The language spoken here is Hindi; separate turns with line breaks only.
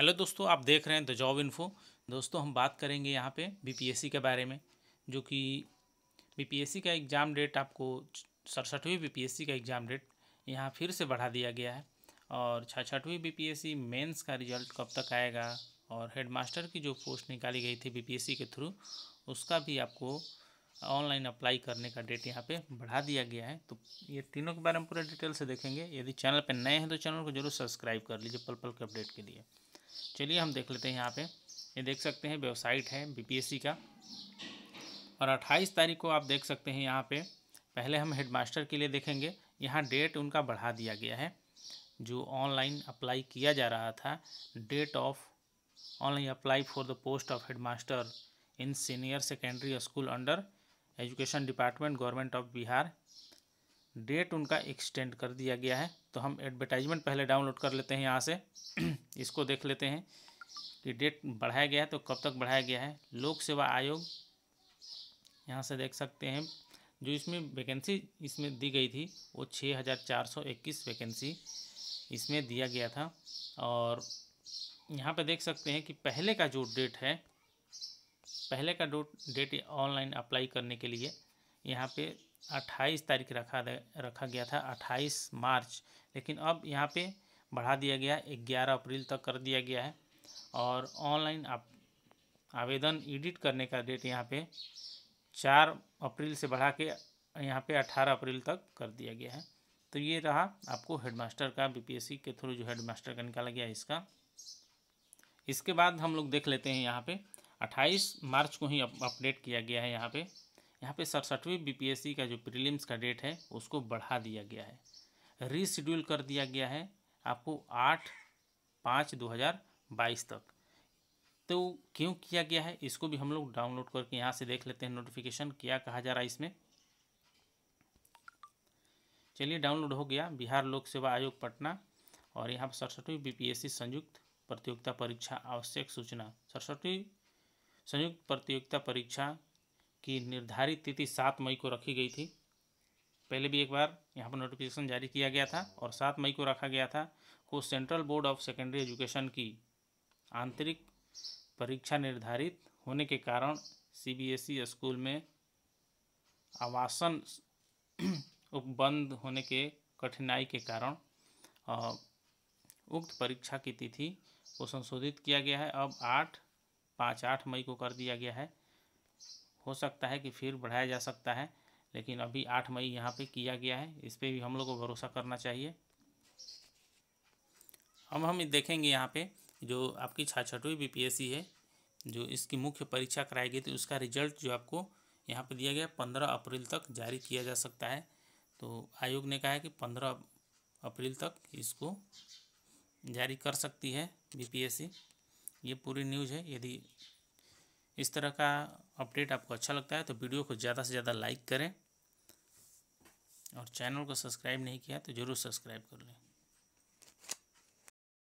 हेलो दोस्तों आप देख रहे हैं द जॉब इन्फो दोस्तों हम बात करेंगे यहाँ पे बीपीएससी के बारे में जो कि बीपीएससी का एग्ज़ाम डेट आपको सड़सठवीं बीपीएससी का एग्ज़ाम डेट यहाँ फिर से बढ़ा दिया गया है और छठवीं बीपीएससी मेंस का रिजल्ट कब तक आएगा और हेडमास्टर की जो पोस्ट निकाली गई थी बी के थ्रू उसका भी आपको ऑनलाइन अप्लाई करने का डेट यहाँ पे बढ़ा दिया गया है तो ये तीनों के बारे में पूरा डिटेल से देखेंगे यदि चैनल पर नए हैं तो चैनल को जरूर सब्सक्राइब कर लीजिए पल पल के अपडेट के लिए चलिए हम देख लेते हैं यहाँ पे ये देख सकते हैं वेबसाइट है बीपीएससी का और 28 तारीख को आप देख सकते हैं यहाँ पे पहले हम हेडमास्टर के लिए देखेंगे यहाँ डेट उनका बढ़ा दिया गया है जो ऑनलाइन अप्लाई किया जा रहा था date of online apply for the post of headmaster in senior secondary school under education department government of Bihar date उनका एक्सटेंड कर दिया गया है तो हम एडवर्टाइजमेंट पहले डाउनलोड कर लेते हैं यहाँ से इसको देख लेते हैं कि डेट बढ़ाया गया है तो कब तक बढ़ाया गया है लोक सेवा आयोग यहाँ से देख सकते हैं जो इसमें वैकेंसी इसमें दी गई थी वो छः हज़ार चार सौ इक्कीस वैकेंसी इसमें दिया गया था और यहाँ पे देख सकते हैं कि पहले का जो डेट है पहले का डोट डेट ऑनलाइन अप्लाई करने के लिए यहाँ पे अट्ठाईस तारीख रखा रखा गया था अट्ठाईस मार्च लेकिन अब यहाँ पे बढ़ा दिया गया है ग्यारह अप्रैल तक कर दिया गया है और ऑनलाइन आप आवेदन एडिट करने का डेट यहाँ पे चार अप्रैल से बढ़ा के यहाँ पे अठारह अप्रैल तक कर दिया गया है तो ये रहा आपको हेडमास्टर का बीपीएससी के थ्रू जो हेडमास्टर का निकाला गया इसका इसके बाद हम लोग देख लेते हैं यहाँ पे अट्ठाईस मार्च को ही अपडेट किया गया है यहाँ पे यहाँ पे सड़सठवीं बीपीएससी का जो प्रीलिम्स का डेट है उसको बढ़ा दिया गया है रीशेड्यूल कर दिया गया है आपको आठ पाँच दो हज़ार बाईस तक तो क्यों किया गया है इसको भी हम लोग डाउनलोड करके यहाँ से देख लेते हैं नोटिफिकेशन क्या कहा जा रहा है इसमें चलिए डाउनलोड हो गया बिहार लोक सेवा आयोग पटना और यहाँ पर सड़सठवीं बीपीएससी संयुक्त प्रतियोगिता परीक्षा आवश्यक सूचना सड़सठवीं संयुक्त प्रतियोगिता परीक्षा की निर्धारित तिथि सात मई को रखी गई थी पहले भी एक बार यहाँ पर नोटिफिकेशन जारी किया गया था और सात मई को रखा गया था को central board of secondary education की आंतरिक परीक्षा निर्धारित होने के कारण सीबीएसई e स्कूल में आवासन उपबंद होने के कठिनाई के कारण उक्त परीक्षा की तिथि को संशोधित किया गया है अब आठ पाँच आठ मई को कर दिया गया है हो सकता है कि फिर बढ़ाया जा सकता है लेकिन अभी आठ मई यहाँ पे किया गया है इस पर भी हम लोग को भरोसा करना चाहिए अब हम देखेंगे यहाँ पे जो आपकी छाछठवीं बीपीएससी है जो इसकी मुख्य परीक्षा कराई गई थी उसका रिजल्ट जो आपको यहाँ पे दिया गया पंद्रह अप्रैल तक जारी किया जा सकता है तो आयोग ने कहा है कि पंद्रह अप्रैल तक इसको जारी कर सकती है बी ये पूरी न्यूज़ है यदि इस तरह का अपडेट आपको अच्छा लगता है तो वीडियो को ज़्यादा से ज़्यादा लाइक करें और चैनल को सब्सक्राइब नहीं किया तो ज़रूर सब्सक्राइब कर लें